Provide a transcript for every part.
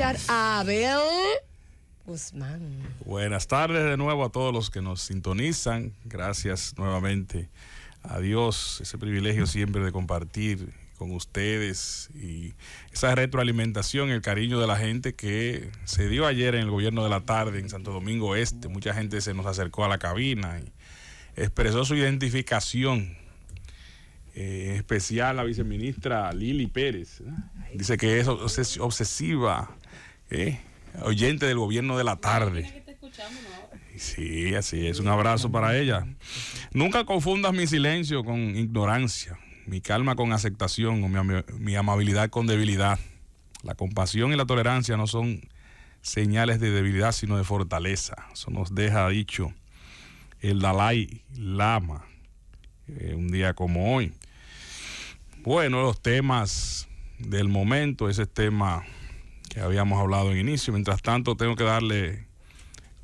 a Abel Guzmán. Buenas tardes de nuevo a todos los que nos sintonizan. Gracias nuevamente a Dios, ese privilegio siempre de compartir con ustedes y esa retroalimentación, el cariño de la gente que se dio ayer en el gobierno de la tarde en Santo Domingo Este. Mucha gente se nos acercó a la cabina y expresó su identificación eh, especial la viceministra Lili Pérez. Dice que es obsesiva, ¿eh? oyente del gobierno de la tarde. Sí, así es. Un abrazo para ella. Nunca confundas mi silencio con ignorancia, mi calma con aceptación o mi, amabilidad con debilidad. La compasión y la tolerancia no son señales de debilidad, sino de fortaleza. Eso nos deja dicho el Dalai Lama, eh, un día como hoy. Bueno, los temas del momento, ese tema que habíamos hablado en inicio. Mientras tanto, tengo que darle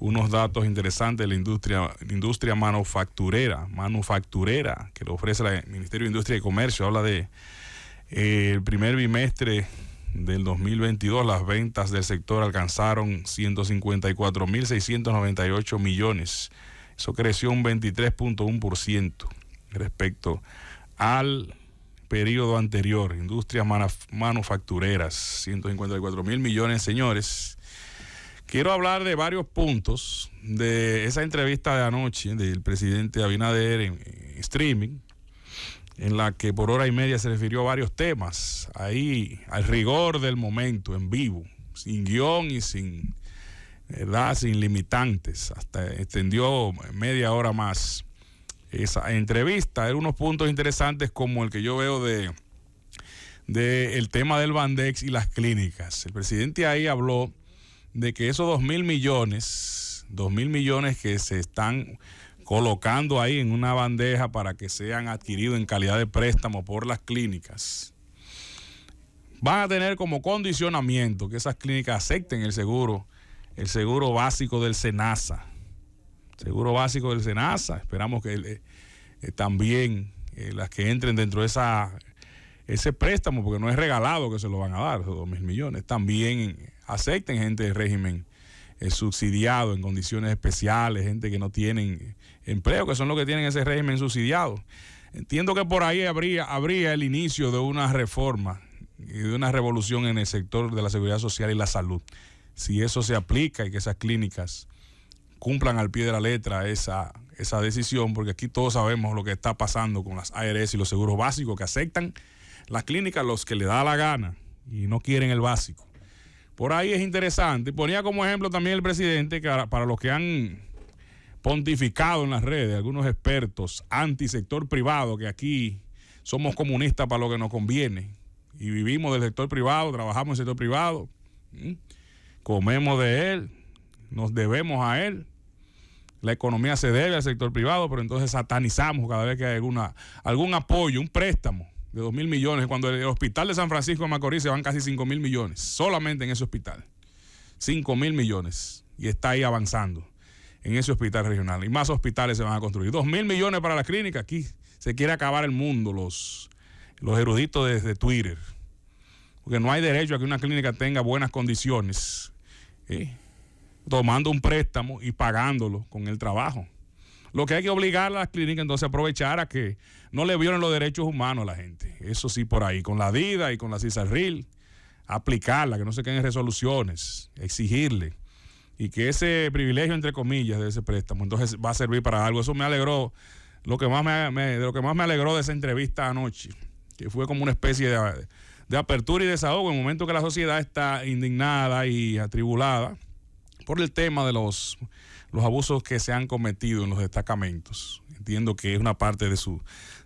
unos datos interesantes de la industria, industria manufacturera, manufacturera, que lo ofrece el Ministerio de Industria y Comercio. Habla de eh, el primer bimestre del 2022, las ventas del sector alcanzaron 154.698 millones. Eso creció un 23.1% respecto al periodo anterior. Industrias manufactureras, 154 mil millones, señores. Quiero hablar de varios puntos de esa entrevista de anoche del presidente Abinader en, streaming, en la que por hora y media se refirió a varios temas, ahí al rigor del momento, en vivo, sin guión y sin, ¿verdad? sin limitantes. Hasta extendió media hora más esa entrevista. Hay unos puntos interesantes como el que yo veo de del tema del Bandex y las clínicas. El presidente ahí habló de que esos dos mil millones, dos mil millones que se están colocando ahí en una bandeja para que sean adquiridos en calidad de préstamo por las clínicas, van a tener como condicionamiento que esas clínicas acepten el seguro, el seguro básico del SENASA seguro básico del SENASA. Esperamos que eh, eh, también eh, las que entren dentro de esa, ese préstamo, porque no es regalado que se lo van a dar, esos 2 mil millones, también acepten gente de régimen subsidiado en condiciones especiales, gente que no tienen empleo, que son los que tienen ese régimen subsidiado. Entiendo que por ahí habría, habría el inicio de una reforma y de una revolución en el sector de la seguridad social y la salud. Si eso se aplica y que esas clínicas cumplan al pie de la letra esa, decisión, porque aquí todos sabemos lo que está pasando con las ARS y los seguros básicos que aceptan las clínicas los que le da la gana y no quieren el básico. Por ahí es interesante. Ponía como ejemplo también el presidente que para los que han pontificado en las redes, algunos expertos anti sector privado, que aquí somos comunistas para lo que nos conviene y vivimos del sector privado, trabajamos en el sector privado, comemos de él, nos debemos a él la economía se debe al sector privado, pero entonces satanizamos cada vez que hay alguna, algún apoyo, un préstamo de 2 mil millones, cuando el hospital de San Francisco de Macorís se van casi 5 mil millones, solamente en ese hospital. 5 mil millones. Y está ahí avanzando en ese hospital regional. Y más hospitales se van a construir. 2 mil millones para la clínica. Aquí se quiere acabar el mundo, los, los eruditos desde de Twitter. Porque no hay derecho a que una clínica tenga buenas condiciones. ¿eh? tomando un préstamo y pagándolo con el trabajo. Lo que hay que obligar a las clínicas entonces a aprovechar a que no le violen los derechos humanos a la gente. Eso sí, por ahí, con la DIDA y con la CISARRIL, aplicarla, que no se queden resoluciones, exigirle. Y que ese privilegio, entre comillas, de ese préstamo, entonces va a servir para algo. Eso me alegró, lo que más me, lo que más me alegró de esa entrevista anoche, que fue como una especie de, apertura y desahogo en el momento que la sociedad está indignada y atribulada por el tema de los, los abusos que se han cometido en los destacamentos. Entiendo que es una parte de su,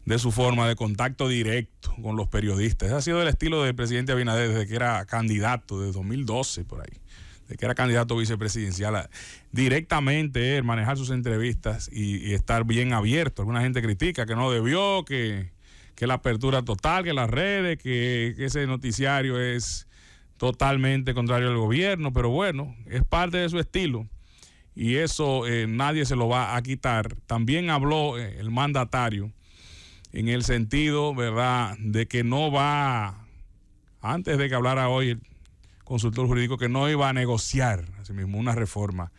de su forma de contacto directo con los periodistas. ha sido el estilo del presidente Abinader desde que era candidato, desde 2012 por ahí, desde que era candidato vicepresidencial. Directamente manejar sus entrevistas y, estar bien abierto. Alguna gente critica que no debió, que, que la apertura total, que las redes, que ese noticiario es totalmente contrario al gobierno, pero bueno, es parte de su estilo y eso eh, nadie se lo va a quitar. También habló eh, el mandatario en el sentido, ¿verdad?, de que no va, antes de que hablara hoy el consultor jurídico, que no iba a negociar, asimismo, una reforma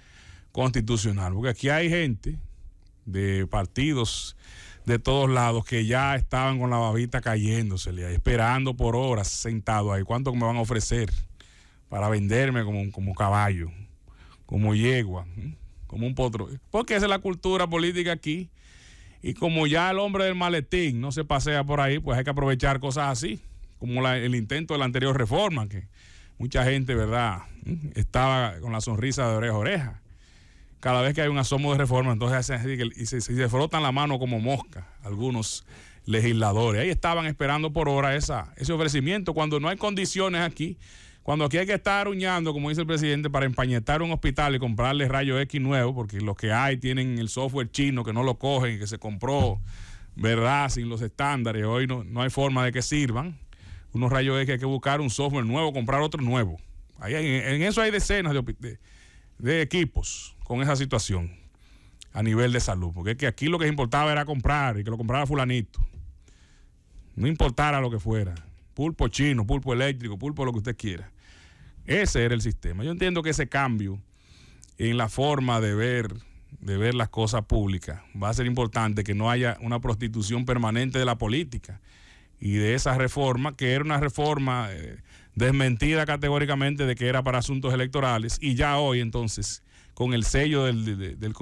constitucional, porque aquí hay gente de partidos de todos lados que ya estaban con la babita cayéndosele esperando por horas sentado ahí. ¿Cuánto me van a ofrecer para venderme como, como caballo, como yegua, como un potro? Porque esa es la cultura política aquí. Y como ya el hombre del maletín no se pasea por ahí, pues hay que aprovechar cosas así, como el intento de la anterior reforma, que mucha gente, ¿verdad?, estaba con la sonrisa de oreja a oreja cada vez que hay un asomo de reforma, entonces hacen y se, frotan la mano como mosca algunos legisladores. Ahí estaban esperando por hora esa, ese ofrecimiento cuando no hay condiciones aquí. Cuando aquí hay que estar uñando, como dice el presidente, para empañetar un hospital y comprarle rayos X nuevos, porque los que hay tienen el software chino que no lo cogen, que se compró, ¿verdad? Sin los estándares. Hoy no, no hay forma de que sirvan. Unos rayos X hay que buscar un software nuevo, comprar otro nuevo. Ahí en eso hay decenas de, hospitales de equipos con esa situación a nivel de salud, porque es que aquí lo que importaba era comprar y que lo comprara fulanito, no importara lo que fuera, pulpo chino, pulpo eléctrico, pulpo lo que usted quiera. Ese era el sistema. Yo entiendo que ese cambio en la forma de ver, de ver las cosas públicas va a ser importante que no haya una prostitución permanente de la política y de esa reforma, que era una reforma... Eh, desmentida categóricamente de que era para asuntos electorales y ya hoy entonces con el sello del, del,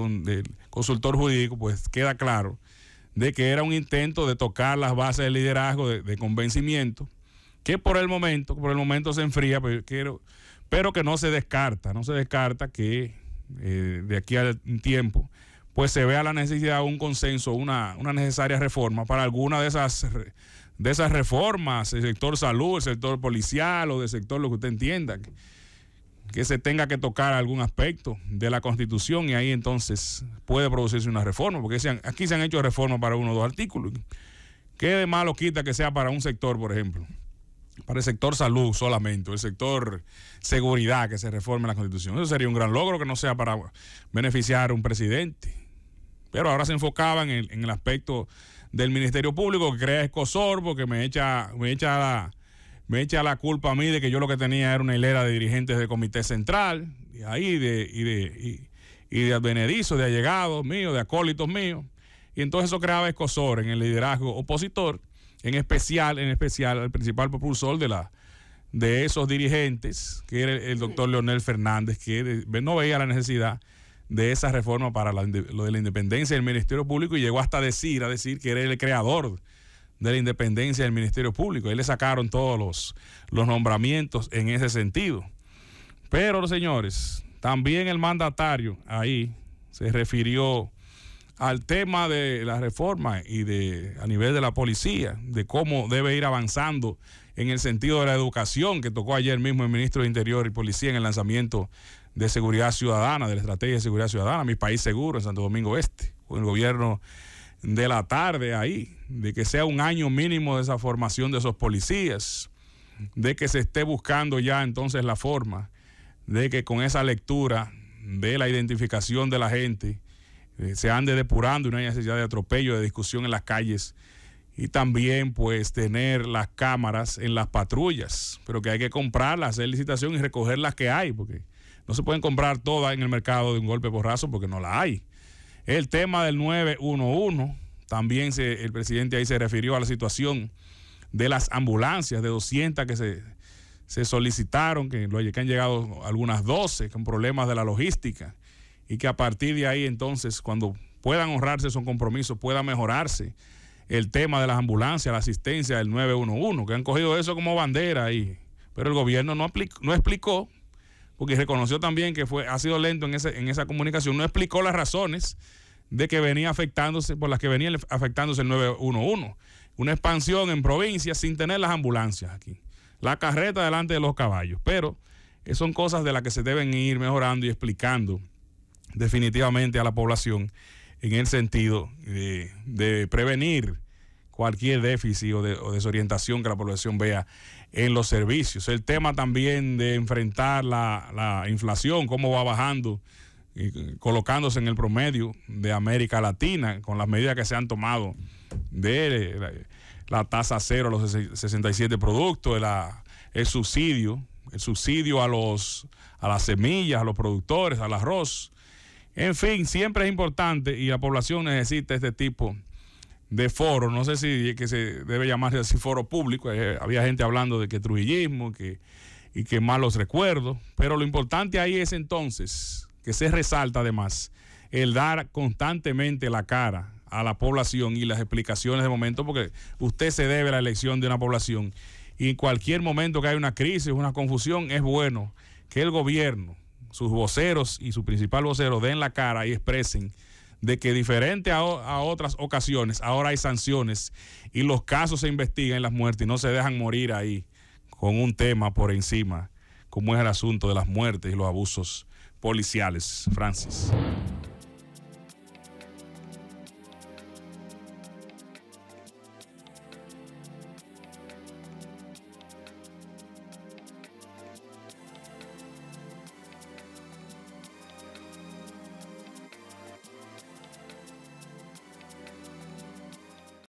consultor jurídico pues queda claro de que era un intento de tocar las bases del liderazgo de, convencimiento que por el momento por el momento se enfría pero, quiero, pero que no se descarta no se descarta que eh, de aquí al tiempo pues se vea la necesidad de un consenso una, una necesaria reforma para alguna de esas de esas reformas, el sector salud, el sector policial o del sector lo que usted entienda, que, se tenga que tocar algún aspecto de la constitución y ahí entonces puede producirse una reforma, porque aquí se han hecho reformas para uno o dos artículos. ¿Qué de malo quita que sea para un sector, por ejemplo? Para el sector salud solamente, el sector seguridad que se reforme la constitución. Eso sería un gran logro que no sea para beneficiar a un presidente. Pero ahora se enfocaban en el aspecto del Ministerio Público que crea escosor porque me echa, me echa la, me echa la culpa a mí de que yo lo que tenía era una hilera de dirigentes del Comité Central, y ahí, de, y de, de advenedizos, de allegados míos, de acólitos míos. Y entonces eso creaba escosor en el liderazgo opositor, en especial, en especial, al principal propulsor de la de esos dirigentes, que era el, doctor Leonel Fernández, que no veía la necesidad de esa reforma para lo de la independencia del Ministerio Público y llegó hasta decir, a decir que era el creador de la independencia del Ministerio Público. Y le sacaron todos los, los nombramientos en ese sentido. Pero, señores, también el mandatario ahí se refirió al tema de la reforma y de a nivel de la policía, de cómo debe ir avanzando en el sentido de la educación que tocó ayer mismo el ministro de Interior y Policía en el lanzamiento de seguridad ciudadana, de la estrategia de seguridad ciudadana, mi país seguro en Santo Domingo Este, con el gobierno de la tarde ahí, de que sea un año mínimo de esa formación de esos policías, de que se esté buscando ya entonces la forma de que con esa lectura de la identificación de la gente eh, se ande depurando y no haya necesidad de atropello, de discusión en las calles y también pues tener las cámaras en las patrullas, pero que hay que comprarlas, hacer licitación y recoger las que hay, porque no se pueden comprar todas en el mercado de un golpe borrazo porque no la hay. El tema del 911, también el presidente ahí se refirió a la situación de las ambulancias, de 200 que se, solicitaron, que, que han llegado algunas 12 con problemas de la logística y que a partir de ahí entonces cuando puedan ahorrarse esos compromisos, pueda mejorarse el tema de las ambulancias, la asistencia del 911, que han cogido eso como bandera ahí. Pero el gobierno no, no explicó porque reconoció también que fue, ha sido lento en, en esa comunicación, no explicó las razones de que venía afectándose, por las que venía afectándose el 911. Una expansión en provincia sin tener las ambulancias aquí. La carreta delante de los caballos. Pero eh, son cosas de las que se deben ir mejorando y explicando definitivamente a la población en el sentido de, prevenir cualquier déficit o, de, o, desorientación que la población vea en los servicios. El tema también de enfrentar la, inflación, cómo va bajando y colocándose en el promedio de América Latina con las medidas que se han tomado de eh, la, tasa cero a los 67 productos, de la, el subsidio, el subsidio a los a las semillas, a los productores, al arroz. En fin, siempre es importante y la población necesita este tipo de de foro, no sé si es que se debe llamarse así foro público, eh, había gente hablando de que trujillismo que, y que malos recuerdos, pero lo importante ahí es entonces, que se resalta además, el dar constantemente la cara a la población y las explicaciones de momento, porque usted se debe a la elección de una población y en cualquier momento que hay una crisis, una confusión, es bueno que el gobierno, sus voceros y su principal vocero den la cara y expresen de que diferente a, otras ocasiones, ahora hay sanciones y los casos se investigan, las muertes, y no se dejan morir ahí con un tema por encima, como es el asunto de las muertes y los abusos policiales. Francis.